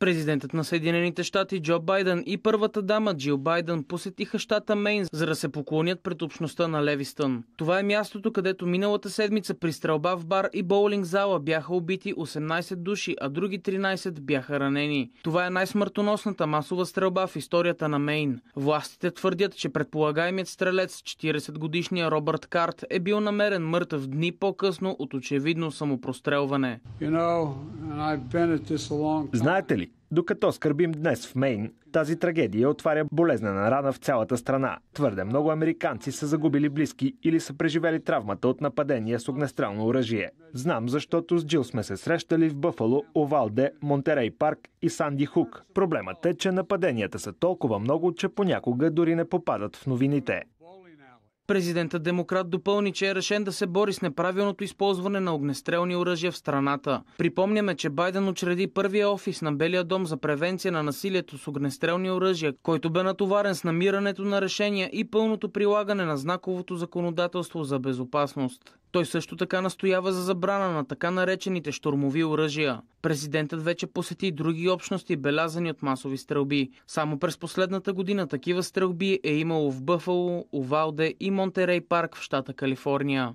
Президентът на Съединените щати Джо Байден и първата дама Джил Байден посетиха щата Мейн, за да се поклонят пред общността на Левистън. Това е мястото, където миналата седмица при стрелба в бар и боулинг зала бяха убити 18 души, а други 13 бяха ранени. Това е най-смъртоносната масова стрелба в историята на Мейн. Властите твърдят, че предполагаемият стрелец, 40-годишния Робърт Карт, е бил намерен мъртъв дни по-късно от очевидно самопрострелване. You know, Знаете ли, докато скърбим днес в Мейн, тази трагедия отваря болезнена рана в цялата страна. Твърде много американци са загубили близки или са преживели травмата от нападение с огнестрелно оръжие. Знам, защото с Джил сме се срещали в Бъфало, Овалде, Монтерей парк и Санди Хук. Проблемът е, че нападенията са толкова много, че понякога дори не попадат в новините. Президентът Демократ допълни, че е решен да се бори с неправилното използване на огнестрелни оръжия в страната. Припомняме, че Байден учреди първия офис на Белия дом за превенция на насилието с огнестрелни оръжия, който бе натоварен с намирането на решения и пълното прилагане на знаковото законодателство за безопасност. Той също така настоява за забрана на така наречените штурмови оръжия. Президентът вече посети други общности, белязани от масови стрелби. Само през последната година такива стрелби е имало в Бъфало, Овалде и Монтерей парк в щата Калифорния.